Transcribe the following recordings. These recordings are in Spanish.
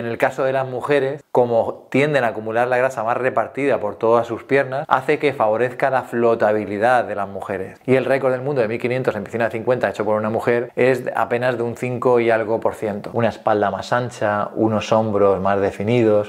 En el caso de las mujeres, como tienden a acumular la grasa más repartida por todas sus piernas, hace que favorezca la flotabilidad de las mujeres. Y el récord del mundo de 1500 en piscina de 50 hecho por una mujer es apenas de un 5 y algo por ciento. Una espalda más ancha, unos hombros más definidos.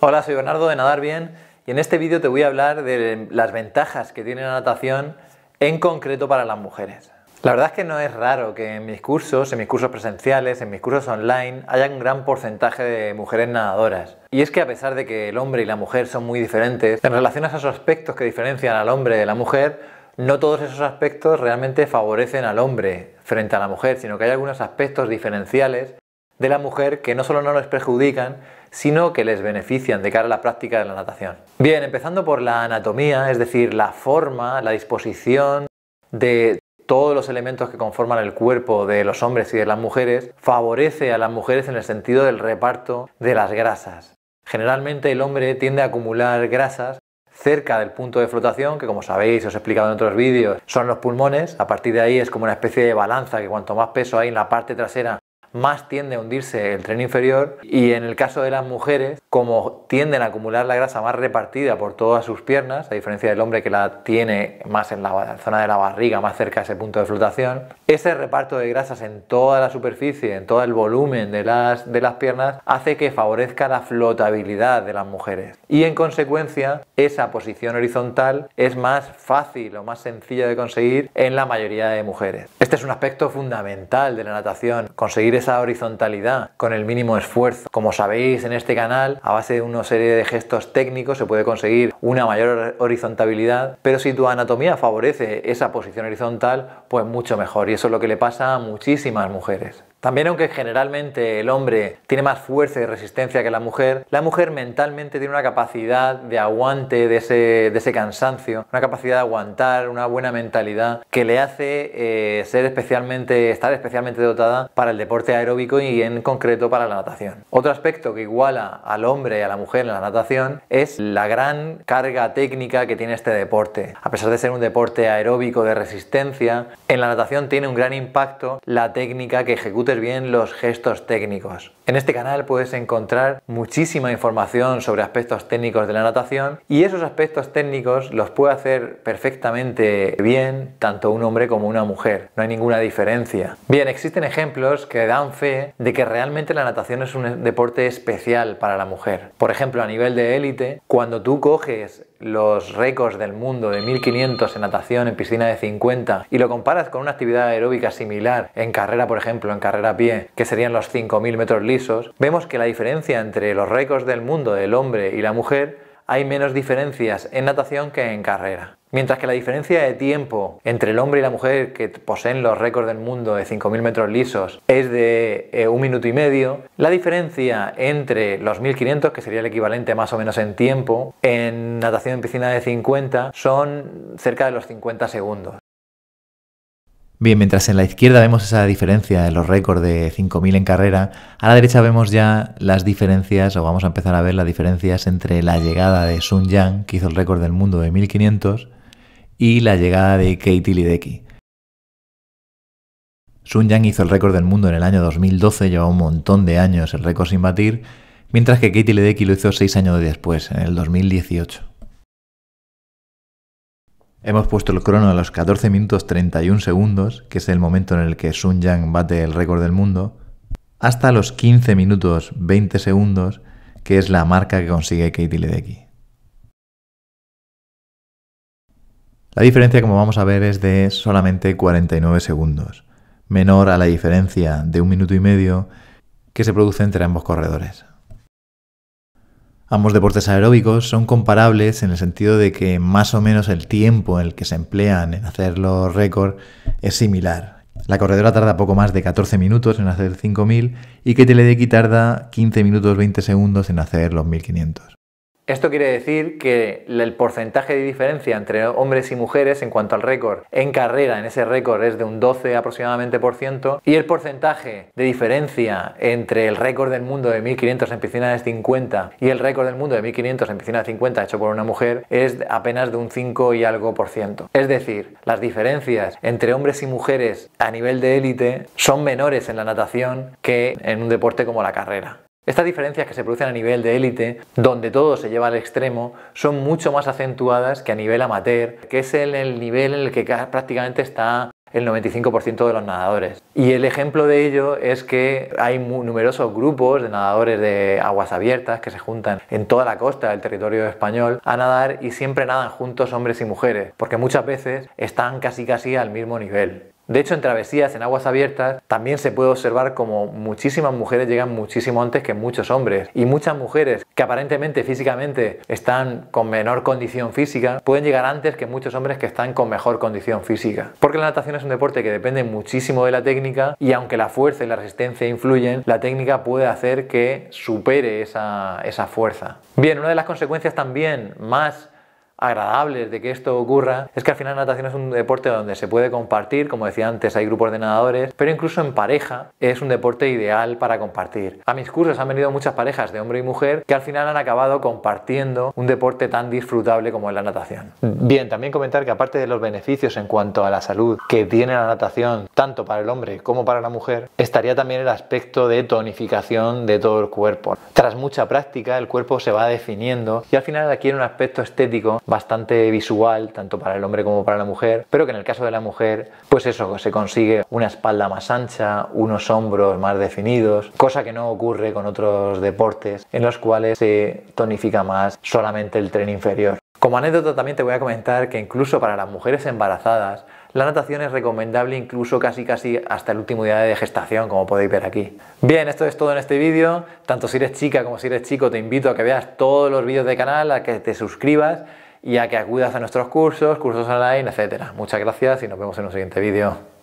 Hola, soy Bernardo de Nadar Bien y en este vídeo te voy a hablar de las ventajas que tiene la natación en concreto para las mujeres. La verdad es que no es raro que en mis cursos, en mis cursos presenciales, en mis cursos online, haya un gran porcentaje de mujeres nadadoras. Y es que a pesar de que el hombre y la mujer son muy diferentes, en relación a esos aspectos que diferencian al hombre de la mujer, no todos esos aspectos realmente favorecen al hombre frente a la mujer, sino que hay algunos aspectos diferenciales de la mujer que no solo no les perjudican, sino que les benefician de cara a la práctica de la natación. Bien, empezando por la anatomía, es decir, la forma, la disposición de todos los elementos que conforman el cuerpo de los hombres y de las mujeres, favorece a las mujeres en el sentido del reparto de las grasas. Generalmente el hombre tiende a acumular grasas cerca del punto de flotación, que como sabéis, os he explicado en otros vídeos, son los pulmones. A partir de ahí es como una especie de balanza que cuanto más peso hay en la parte trasera, más tiende a hundirse el tren inferior. Y en el caso de las mujeres, como tienden a acumular la grasa más repartida por todas sus piernas, a diferencia del hombre que la tiene más en la zona de la barriga, más cerca de ese punto de flotación, ese reparto de grasas en toda la superficie, en todo el volumen de las, de las piernas, hace que favorezca la flotabilidad de las mujeres. Y en consecuencia, esa posición horizontal es más fácil o más sencilla de conseguir en la mayoría de mujeres. Este es un aspecto fundamental de la natación, conseguir esa horizontalidad con el mínimo esfuerzo. Como sabéis en este canal, a base de una serie de gestos técnicos se puede conseguir una mayor horizontabilidad, pero si tu anatomía favorece esa posición horizontal, pues mucho mejor. Y eso es lo que le pasa a muchísimas mujeres. También aunque generalmente el hombre tiene más fuerza y resistencia que la mujer, la mujer mentalmente tiene una capacidad de aguante de ese, de ese cansancio, una capacidad de aguantar, una buena mentalidad que le hace eh, ser especialmente, estar especialmente dotada para el deporte aeróbico y en concreto para la natación. Otro aspecto que iguala al hombre y a la mujer en la natación es la gran carga técnica que tiene este deporte. A pesar de ser un deporte aeróbico de resistencia, en la natación tiene un gran impacto la técnica que ejecuta bien los gestos técnicos. En este canal puedes encontrar muchísima información sobre aspectos técnicos de la natación y esos aspectos técnicos los puede hacer perfectamente bien tanto un hombre como una mujer. No hay ninguna diferencia. Bien, existen ejemplos que dan fe de que realmente la natación es un deporte especial para la mujer. Por ejemplo, a nivel de élite, cuando tú coges los récords del mundo de 1500 en natación en piscina de 50 y lo comparas con una actividad aeróbica similar en carrera, por ejemplo, en carrera a pie, que serían los 5000 metros lisos, vemos que la diferencia entre los récords del mundo del hombre y la mujer hay menos diferencias en natación que en carrera. Mientras que la diferencia de tiempo entre el hombre y la mujer que poseen los récords del mundo de 5.000 metros lisos es de eh, un minuto y medio, la diferencia entre los 1.500, que sería el equivalente más o menos en tiempo, en natación en piscina de 50 son cerca de los 50 segundos. Bien, mientras en la izquierda vemos esa diferencia de los récords de 5.000 en carrera, a la derecha vemos ya las diferencias, o vamos a empezar a ver las diferencias entre la llegada de Sun Yang, que hizo el récord del mundo de 1.500, y la llegada de Katie Ledecky. Sun Yang hizo el récord del mundo en el año 2012, lleva un montón de años el récord sin batir, mientras que Katie Ledecky lo hizo seis años después, en el 2018. Hemos puesto el crono a los 14 minutos 31 segundos, que es el momento en el que Sun Yang bate el récord del mundo, hasta los 15 minutos 20 segundos, que es la marca que consigue Katie Ledecky. La diferencia, como vamos a ver, es de solamente 49 segundos, menor a la diferencia de un minuto y medio que se produce entre ambos corredores. Ambos deportes aeróbicos son comparables en el sentido de que más o menos el tiempo en el que se emplean en hacer los récords es similar. La corredora tarda poco más de 14 minutos en hacer 5000 y que TLDX tarda 15 minutos 20 segundos en hacer los 1500. Esto quiere decir que el porcentaje de diferencia entre hombres y mujeres en cuanto al récord en carrera, en ese récord es de un 12 aproximadamente por ciento, y el porcentaje de diferencia entre el récord del mundo de 1500 en piscina de 50 y el récord del mundo de 1500 en piscina de 50 hecho por una mujer es apenas de un 5 y algo por ciento. Es decir, las diferencias entre hombres y mujeres a nivel de élite son menores en la natación que en un deporte como la carrera. Estas diferencias que se producen a nivel de élite, donde todo se lleva al extremo, son mucho más acentuadas que a nivel amateur, que es el, el nivel en el que prácticamente está el 95% de los nadadores. Y el ejemplo de ello es que hay numerosos grupos de nadadores de aguas abiertas que se juntan en toda la costa del territorio español a nadar y siempre nadan juntos hombres y mujeres, porque muchas veces están casi casi al mismo nivel. De hecho, en travesías en aguas abiertas también se puede observar como muchísimas mujeres llegan muchísimo antes que muchos hombres. Y muchas mujeres que aparentemente físicamente están con menor condición física pueden llegar antes que muchos hombres que están con mejor condición física. Porque la natación es un deporte que depende muchísimo de la técnica y aunque la fuerza y la resistencia influyen, la técnica puede hacer que supere esa, esa fuerza. Bien, una de las consecuencias también más agradables de que esto ocurra es que al final la natación es un deporte donde se puede compartir, como decía antes, hay grupos de nadadores, pero incluso en pareja es un deporte ideal para compartir. A mis cursos han venido muchas parejas de hombre y mujer que al final han acabado compartiendo un deporte tan disfrutable como es la natación. Bien, también comentar que aparte de los beneficios en cuanto a la salud que tiene la natación, tanto para el hombre como para la mujer, estaría también el aspecto de tonificación de todo el cuerpo. Tras mucha práctica, el cuerpo se va definiendo y al final adquiere un aspecto estético bastante visual, tanto para el hombre como para la mujer, pero que en el caso de la mujer, pues eso, se consigue una espalda más ancha, unos hombros más definidos, cosa que no ocurre con otros deportes en los cuales se tonifica más solamente el tren inferior. Como anécdota también te voy a comentar que incluso para las mujeres embarazadas, la natación es recomendable incluso casi casi hasta el último día de gestación, como podéis ver aquí. Bien, esto es todo en este vídeo. Tanto si eres chica como si eres chico, te invito a que veas todos los vídeos del canal, a que te suscribas y a que acudas a nuestros cursos, cursos online, etc. Muchas gracias y nos vemos en un siguiente vídeo.